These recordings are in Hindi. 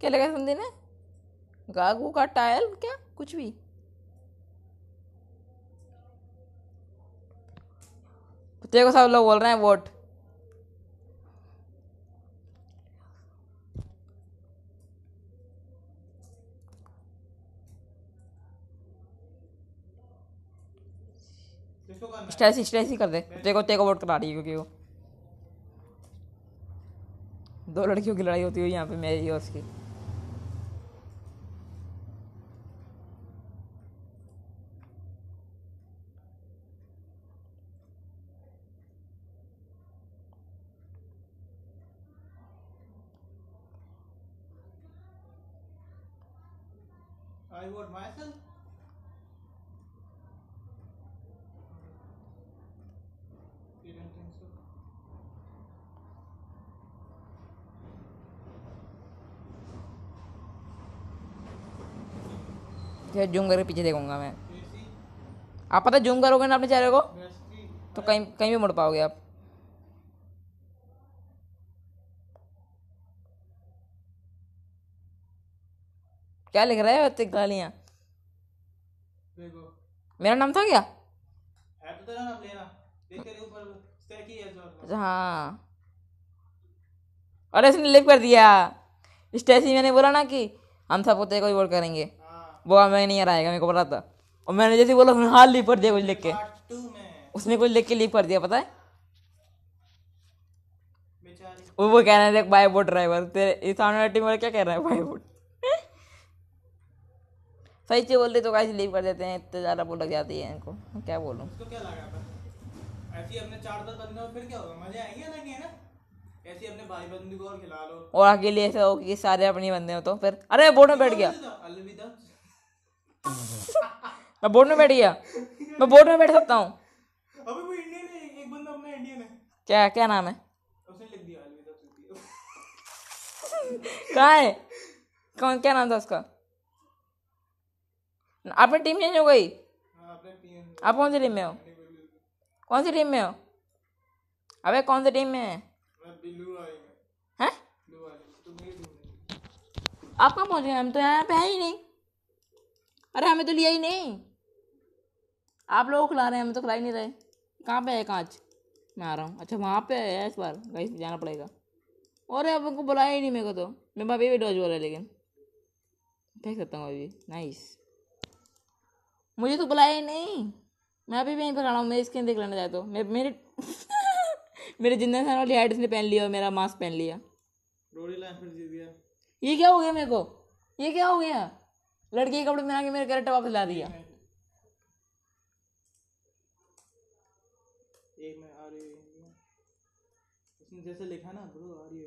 क्या लगा संधि ने गागू का टायल क्या कुछ भी तेरे को सब लोग बोल रहे हैं वोट स्ट्रेस स्ट्रेस ही कर दे तेरे को तेरे को वोट करा रही है क्योंकि वो दो लड़कियों की लड़ाई होती हुई यहाँ पे मेरी और उसकी फिर जूम करके पीछे देखूंगा मैं आप पता जूम करोगे ना अपने चेहरे को तो कहीं कहीं भी मुड़ पाओगे आप क्या लिख रहे हो गालियाँ मेरा नाम था क्या तो हाँ अरे इसने लिप कर दिया स्टेसी मैंने बोला ना कि हम सब तेरे को ही वोट करेंगे वो हमें नहीं हराएगा मेरे को पता था और मैंने जैसे बोला उसने हाल लीक कर दिया कुछ लिख के उसने कुछ लिख के लीक कर दिया पता है वो वो कह रहे थे बाय बोट ड्राइवर तेरे सामने वाली टीम वाले क्या कह रहे हैं बाय बोट सही चीज बोलते तो कैसे लीव कर देते हैं इतने ज़्यादा बोल लग जाती है इनको क्या बोलूँ क्या लगा अपने चार दस बंदे और फिर क्या होगा मजे आएंगे ना ना अपने भाई को और और खिला लो अकेले ऐसे हो कि सारे अपने बंदे हो तो फिर अरे बोट में बैठ गया अलविदा मैं बोर्ड में बैठ गया मैं बोर्ड में बैठ सकता हूँ क्या क्या नाम है कहाँ है कौन क्या नाम था उसका आपने टीम चेंज हो गई हाँ, आप कौन सी टीम में हो कौन सी टीम में हो अबे कौन सी टीम में है आप कहाँ पहुंचे हम तो यहाँ पे है ही नहीं अरे हमें तो लिया ही नहीं आप लोगों को खिला रहे हैं हमें तो खिला ही नहीं रहे कहाँ पे है कांच मैं आ रहा हूँ अच्छा वहाँ पे है इस बार कहीं जाना पड़ेगा और अब उनको बुलाया ही नहीं मेरे को तो मेरे बाप ये भी डॉज बोल रहा है लेकिन फेंक सकता हूँ अभी नाइस मुझे तो बुलाया ही नहीं मैं अभी भी यहीं पर खड़ा हूँ तो। मैं स्किन देख लेना चाहता हूँ मैं मेरे मेरे जिंदा खान वाली हाइट ने पहन लिया और मेरा मास्क पहन लिया ये क्या हो गया मेरे को ये क्या हो गया लड़की के कपड़े पहना के मेरे करेक्ट वापस ला दिया एक में आ रही उसने जैसे लिखा ना ब्रो आ रही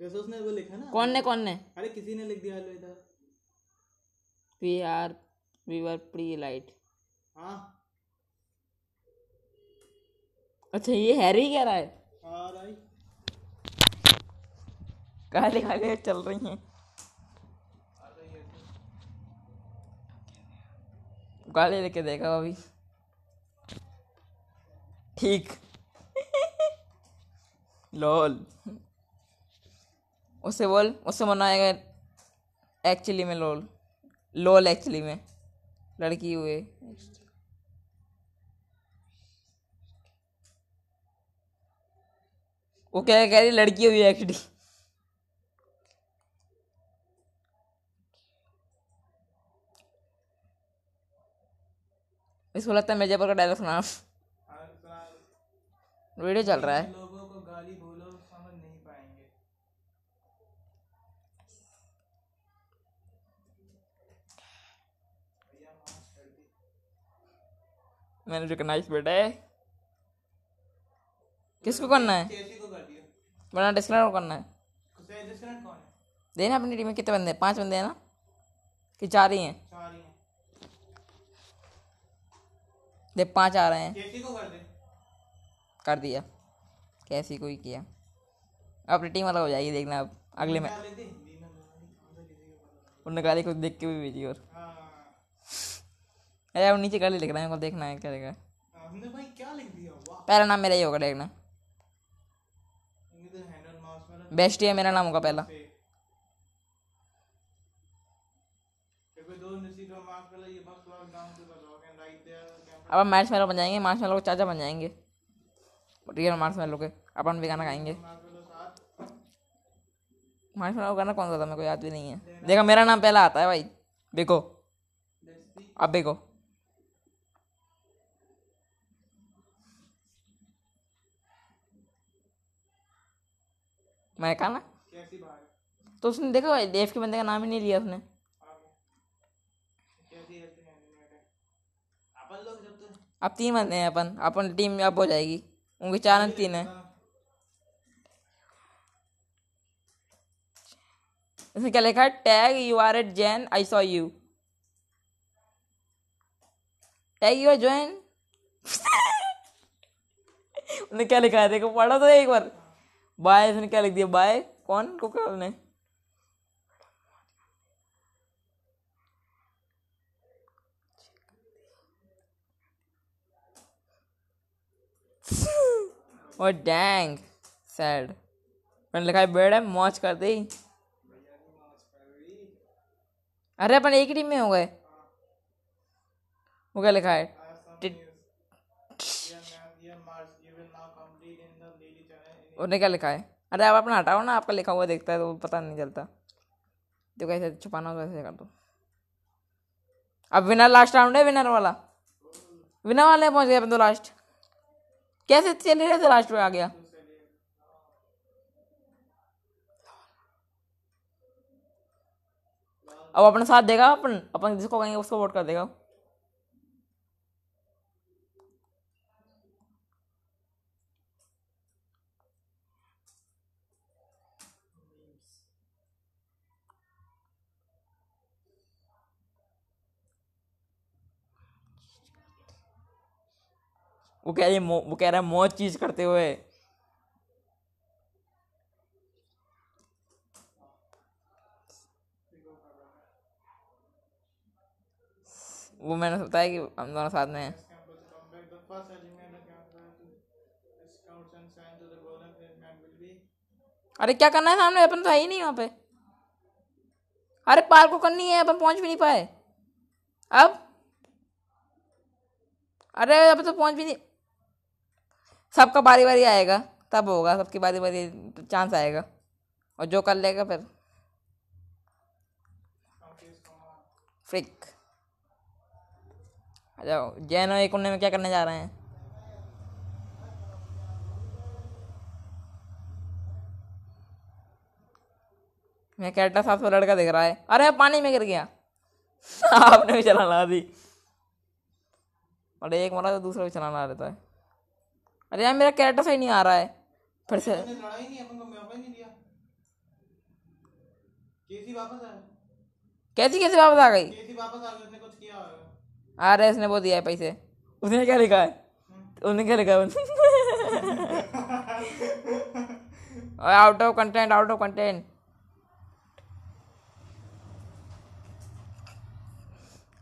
जैसे उसने वो लिखा ना कौन ने कौन ने अरे किसी ने लिख दिया इधर we are we pre light अच्छा ये हैरी कह रहा है हाँ भाई काले काले चल रही हैं गाली लेके देखा अभी ठीक लोल उसे बोल उसे मनाएगा एक्चुअली में लोल लोल एक्चुअली में लड़की हुए वो क्या कह रही लड़की हुई एक्चुअली इसको लगता है मिर्जापुर का डायलॉग सुना वीडियो चल रहा है लोगों को गाली बोलो समझ नहीं पाएंगे मैंने रिकनाइज बेटा है किसको करना है वरना डिस्कनेक्ट करना है देना अपनी टीम में कितने बंदे हैं पांच बंदे हैं ना कि चार ही हैं दे पाँच आ रहे हैं कर दिया कैसी कोई किया अब टीम वाला हो जाएगी देखना अब अगले में उन गाली कुछ देख के भी भेजी और हाँ। अरे अब नीचे गाली लिख रहा है देखना है क्या हाँ, लिखा पहला नाम मेरा ही होगा देखना बेस्ट तो है मेरा नाम होगा पहला अब हम मैच मेलो बन जाएंगे मार्च मेलो के चाचा बन जाएंगे रियल मार्च मेलो के अपन भी गाना गाएंगे मार्च मेलो गाना कौन सा था मेरे को याद भी नहीं है देखा मेरा नाम पहला आता है भाई देखो अब देखो मैं कहा ना तो उसने देखा भाई देव के बंदे का नाम ही नहीं लिया उसने अब तीन बंदे हैं अपन अपन टीम अब हो जाएगी उनके चार अंक तीन है इसमें क्या लिखा है tag you are at Jain I saw you tag you are Jain उन्हें क्या लिखा है देखो पढ़ा तो एक बार बाय इसने क्या लिख दिया बाय कौन को क्या उन्हें और डैंग सैड मैंने लिखा है बेड है मौज कर दे अरे अपन एक ही टीम में हो गए वो क्या लिखा है उन्हें क्या लिखा है अरे आप अपना हटाओ ना आपका लिखा हुआ देखता है तो पता नहीं चलता तो कैसे छुपाना हो कैसे कर दो अब विनर लास्ट राउंड है विनर वाला विनर वाले पहुंच गए अपन तो लास्ट कैसे सेलेरियस से लास्ट में आ गया अब अपने साथ देगा अपन अपन जिसको कहेंगे उसको वोट कर देगा वो कह रही वो कह रहा है मौज चीज करते हुए वो मैंने है कि हम दोनों साथ में अरे क्या करना है सामने अपन तो है ही नहीं वहाँ पे अरे पार को करनी है अपन पहुँच भी नहीं पाए अब अरे अब तो पहुँच भी नहीं सबका बारी बारी आएगा तब होगा सबकी बारी बारी चांस आएगा और जो कर लेगा फिर फ्रिक अच्छा जैन एक में क्या करने जा रहे हैं मैं कैटा साफ लड़का दिख रहा है अरे पानी में गिर गया आपने भी ला दी और एक मरा तो दूसरा भी चला ला देता है अरे यार मेरा कैरेक्टर सही नहीं आ रहा है फिर से कैसी कैसी वापस आ गई आ रहा है इसने वो दिया है पैसे उसने क्या लिखा है उसने क्या लिखा है out of content out of content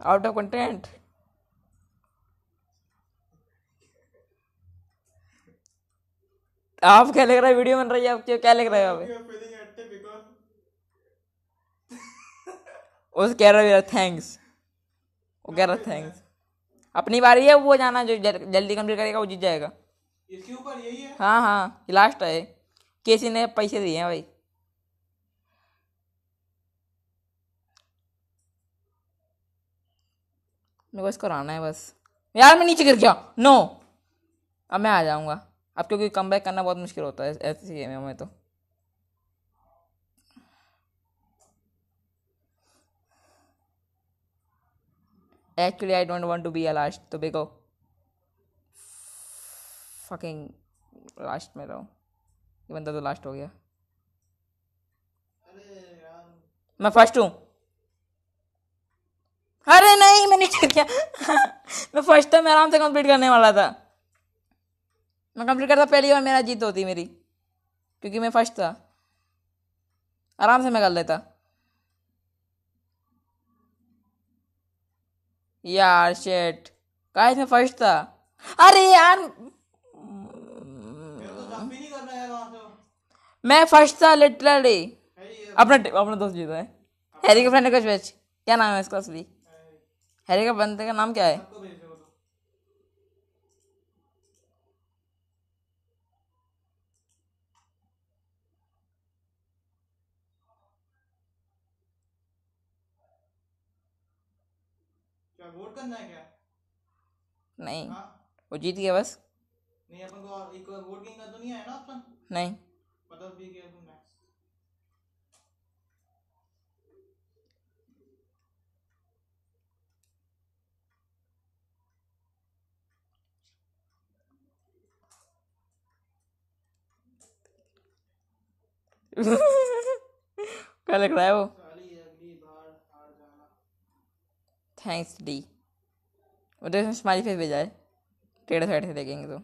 out of content आप क्या रहा रहे वीडियो बन रही है आप क्या लग रहा है आप उस कह रहा मेरा थैंक्स वो कह रहा थैंक्स अपनी बारी है वो जाना जो जल्दी कंप्लीट करेगा वो जीत जाएगा इसके ऊपर यही है हाँ हाँ लास्ट है केसी ने पैसे दिए हैं भाई मेरे को इसको कराना है बस यार मैं नीचे गिर गया नो अब मैं आ जाऊंगा अब क्योंकि कम बैक करना बहुत मुश्किल होता है ऐसी गेम में तो actually I don't want to be a last तो बेको फकिंग लास्ट में रहो ये बंदा तो लास्ट हो गया मैं फर्स्ट हूँ अरे नहीं मैंने क्या मैं फर्स्ट टाइम आराम से कंप्लीट करने वाला था मैं कंप्लीट करता पहली बार मेरा जीत होती मेरी क्योंकि मैं फर्स्ट था आराम से मैं कर लेता यार शेट का इसमें फर्स्ट था अरे यार तो तो। मैं फर्स्ट था लिटरली अपना अपना दोस्त जीता है हैरी हाँ। के फ्रेंड का क्या नाम है इसका असली हैरी का बंदे का नाम क्या है वोट करना है क्या नहीं हाँ? वो जीत गया बस नहीं अपन को एक वोट किंग का तो नहीं आया ना ऑप्शन नहीं मतलब भी गया तुमने क्या लग रहा है वो थैंक्स डी और जैसे स्माइली फेस भेजा है टेढ़े साइड से देखेंगे तो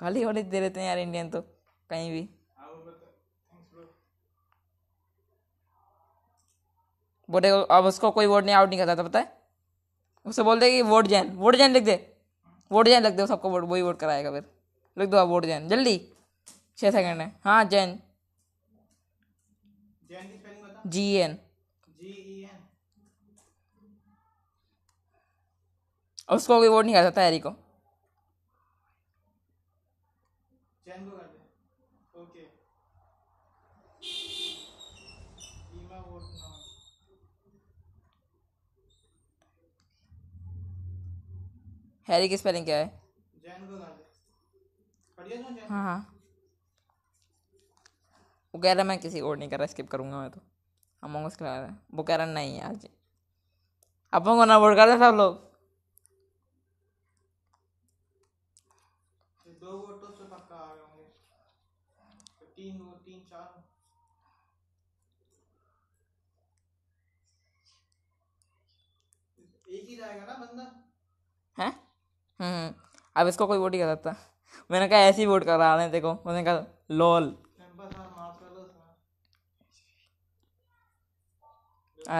खाली वाली दे देते हैं यार इंडियन तो कहीं भी बोले अब उसको कोई वोट नहीं आउट नहीं करता था पता है उससे बोल दे कि वोट जैन वोट जैन लिख दे वोट जैन लिख दे सबको वोट वही वोट कराएगा फिर लिख दो आप वोट जैन जल्दी छः सेकंड है हाँ जैन जी एन उसको कोई वोट नहीं कर सकता हैरी को हैरी की स्पेलिंग क्या है हाँ हाँ वो कह रहा मैं किसी और नहीं कर रहा स्किप करूँगा मैं तो हम उसके वो कह रहा नहीं आज अपन को ना वोट कर रहे सब लोग हम्म अब इसको कोई वोट ही कर सकता मैंने कहा ऐसे ही वोट कर रहा है देखो मैंने कहा लोल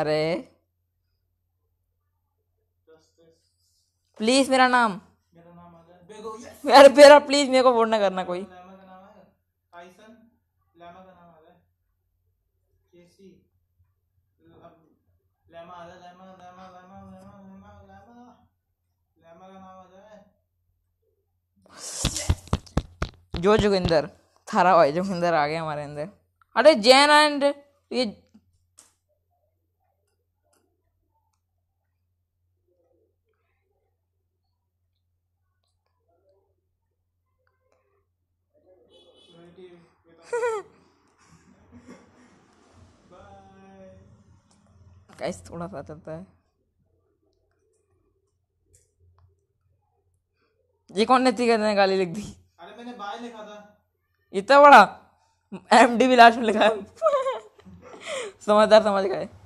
अरे प्लीज मेरा नाम यार मेरा प्लीज मेरे को वोट ना करना कोई लेमा आ जाए लेमा लेमा लेमा लेमा लेमा लेमा लेमा का नाम जो जोगिंदर थारा भाई जोगिंदर आ गए हमारे अंदर अरे जैन एंड ये गाइस थोड़ा सा चलता है ये कौन ने तीखा ने गाली लिख दी अरे मैंने बाय लिखा था इतना बड़ा एम डी भी लास्ट में लिखा है समझदार समझ गए